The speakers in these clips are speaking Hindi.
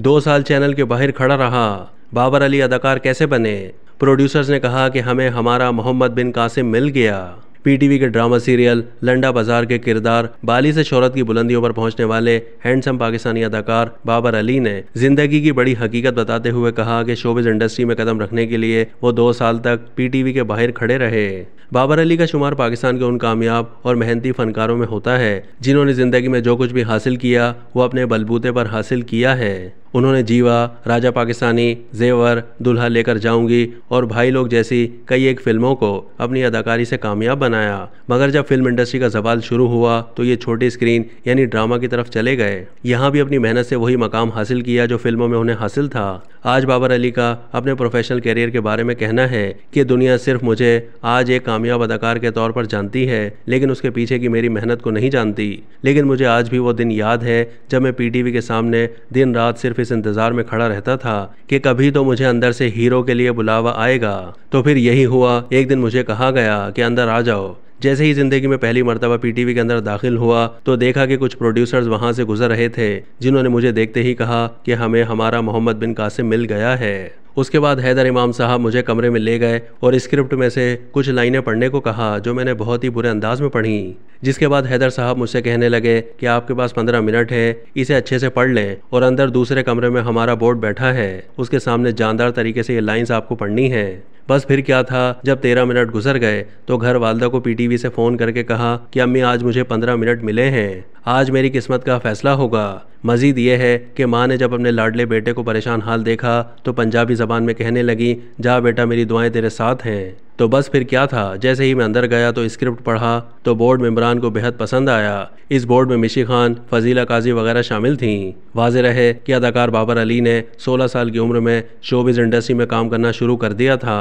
दो साल चैनल के बाहर खड़ा रहा बाबर अली अदाकार कैसे बने प्रोड्यूसर्स ने कहा कि हमें हमारा मोहम्मद बिन कासिम मिल गया पीटीवी के ड्रामा सीरियल लंडा बाजार के किरदार बाली से शोहरत की बुलंदियों पर पहुंचने वाले हैंडसम पाकिस्तानी अदाकार बाबर अली ने जिंदगी की बड़ी हकीकत बताते हुए कहा कि शोबिज इंडस्ट्री में कदम रखने के लिए वो दो साल तक पीटीवी के बाहर खड़े रहे बाबर अली का शुमार पाकिस्तान के उन कामयाब और मेहनती फनकारों में होता है जिन्होंने जिंदगी में जो कुछ भी हासिल किया वो अपने बलबूते पर हासिल किया है उन्होंने जीवा राजा पाकिस्तानी जेवर दुल्हा लेकर जाऊंगी और भाई लोग जैसी कई एक फिल्मों को अपनी अदाकारी से कामयाब बनाया मगर जब फिल्म इंडस्ट्री का जवाल शुरू हुआ तो ये छोटी स्क्रीन यानी ड्रामा की तरफ चले गए यहाँ भी अपनी मेहनत से वही मकाम हासिल किया जो फिल्मों में उन्हें हासिल था आज बाबर अली का अपने प्रोफेशनल करियर के बारे में कहना है कि दुनिया सिर्फ मुझे आज एक कामयाब अदाकार के तौर पर जानती है लेकिन उसके पीछे की मेरी मेहनत को नहीं जानती लेकिन मुझे आज भी वो दिन याद है जब मैं पीटीवी के सामने दिन रात सिर्फ इस इंतजार में खड़ा रहता था कि कभी तो मुझे अंदर से हीरो के लिए बुलावा आएगा तो फिर यही हुआ एक दिन मुझे कहा गया कि अंदर आ जाओ जैसे ही जिंदगी में पहली मरतबा पीटीवी के अंदर दाखिल हुआ तो देखा कि कुछ प्रोड्यूसर्स वहाँ से गुजर रहे थे जिन्होंने मुझे देखते ही कहा कि हमें हमारा मोहम्मद बिन कासिम मिल गया है उसके बाद हैदर इमाम साहब मुझे कमरे में ले गए और स्क्रिप्ट में से कुछ लाइनें पढ़ने को कहा जो मैंने बहुत ही बुरे अंदाज में पढ़ी जिसके बाद हैदर साहब मुझसे कहने लगे कि आपके पास पंद्रह मिनट है इसे अच्छे से पढ़ लें और अंदर दूसरे कमरे में हमारा बोर्ड बैठा है उसके सामने जानदार तरीके से ये लाइन्स आपको पढ़नी है बस फिर क्या था जब तेरह मिनट गुजर गए तो घर वालदा को पीटीवी से फ़ोन करके कहा कि अम्मी आज मुझे पंद्रह मिनट मिले हैं आज मेरी किस्मत का फैसला होगा मजीद ये है कि माँ ने जब अपने लाडले बेटे को परेशान हाल देखा तो पंजाबी ज़बान में कहने लगी जा बेटा मेरी दुआएं तेरे साथ हैं तो बस फिर क्या था जैसे ही मैं अंदर गया तो स्क्रिप्ट पढ़ा तो बोर्ड मेम्बरान को बेहद पसंद आया इस बोर्ड में मिशी खान फजीला काजी वगैरह शामिल थीं वाज रहे कि अदाकार बाबर अली ने 16 साल की उम्र में शोबिज इंडस्ट्री में काम करना शुरू कर दिया था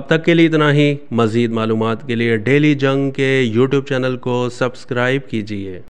अब तक के लिए इतना ही मज़ीद मालूम के लिए डेली जंग के यूट्यूब चैनल को सब्सक्राइब कीजिए